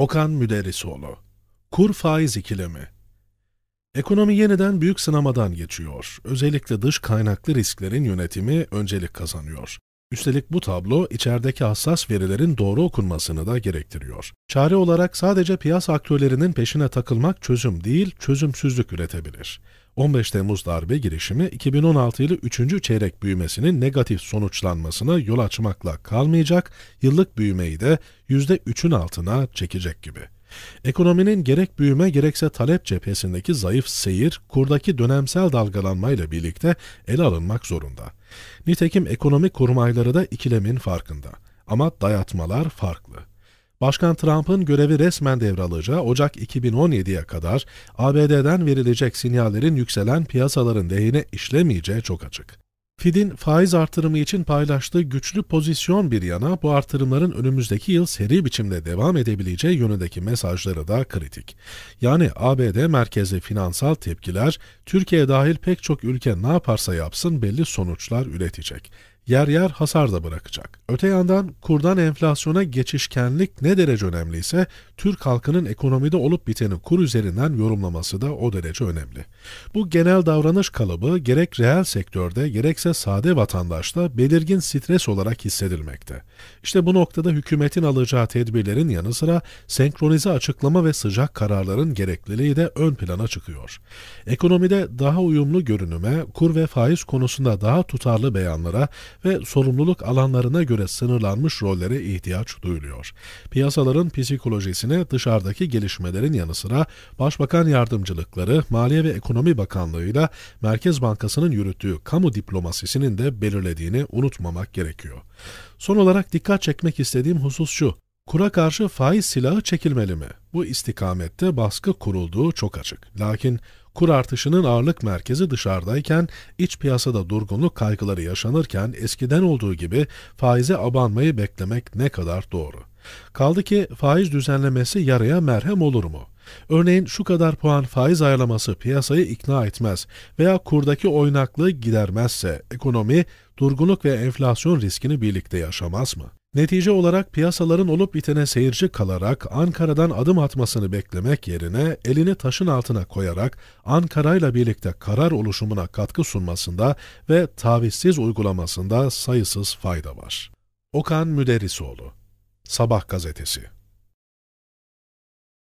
Okan Müderrisoğlu Kur faiz İkilemi. Ekonomi yeniden büyük sınamadan geçiyor. Özellikle dış kaynaklı risklerin yönetimi öncelik kazanıyor. Üstelik bu tablo içerideki hassas verilerin doğru okunmasını da gerektiriyor. Çare olarak sadece piyasa aktörlerinin peşine takılmak çözüm değil, çözümsüzlük üretebilir. 15 Temmuz darbe girişimi 2016 yılı 3. çeyrek büyümesinin negatif sonuçlanmasına yol açmakla kalmayacak, yıllık büyümeyi de %3'ün altına çekecek gibi. Ekonominin gerek büyüme gerekse talep cephesindeki zayıf seyir, kurdaki dönemsel dalgalanmayla birlikte ele alınmak zorunda. Nitekim ekonomi kurmayları da ikilemin farkında. Ama dayatmalar farklı. Başkan Trump'ın görevi resmen devralacağı Ocak 2017'ye kadar ABD'den verilecek sinyallerin yükselen piyasaların lehine işlemeyeceği çok açık. Fed'in faiz artırımı için paylaştığı güçlü pozisyon bir yana bu artırımların önümüzdeki yıl seri biçimde devam edebileceği yönündeki mesajları da kritik. Yani ABD merkezi finansal tepkiler Türkiye dahil pek çok ülke ne yaparsa yapsın belli sonuçlar üretecek yer yer hasar da bırakacak. Öte yandan kurdan enflasyona geçişkenlik ne derece önemliyse Türk halkının ekonomide olup biteni kur üzerinden yorumlaması da o derece önemli. Bu genel davranış kalıbı gerek reel sektörde gerekse sade vatandaşta belirgin stres olarak hissedilmekte. İşte bu noktada hükümetin alacağı tedbirlerin yanı sıra senkronize açıklama ve sıcak kararların gerekliliği de ön plana çıkıyor. Ekonomide daha uyumlu görünüme, kur ve faiz konusunda daha tutarlı beyanlara, ve sorumluluk alanlarına göre sınırlanmış rollere ihtiyaç duyuluyor. Piyasaların psikolojisine dışarıdaki gelişmelerin yanı sıra Başbakan yardımcılıkları, Maliye ve Ekonomi Bakanlığı'yla Merkez Bankası'nın yürüttüğü kamu diplomasisinin de belirlediğini unutmamak gerekiyor. Son olarak dikkat çekmek istediğim husus şu, kura karşı faiz silahı çekilmeli mi? Bu istikamette baskı kurulduğu çok açık. Lakin kur artışının ağırlık merkezi dışarıdayken, iç piyasada durgunluk kaygıları yaşanırken eskiden olduğu gibi faize abanmayı beklemek ne kadar doğru? Kaldı ki faiz düzenlemesi yaraya merhem olur mu? Örneğin şu kadar puan faiz ayarlaması piyasayı ikna etmez veya kurdaki oynaklığı gidermezse ekonomi durgunluk ve enflasyon riskini birlikte yaşamaz mı? Netice olarak piyasaların olup bitene seyirci kalarak Ankara'dan adım atmasını beklemek yerine elini taşın altına koyarak Ankara'yla birlikte karar oluşumuna katkı sunmasında ve tavizsiz uygulamasında sayısız fayda var. Okan Müderrisoğlu Sabah Gazetesi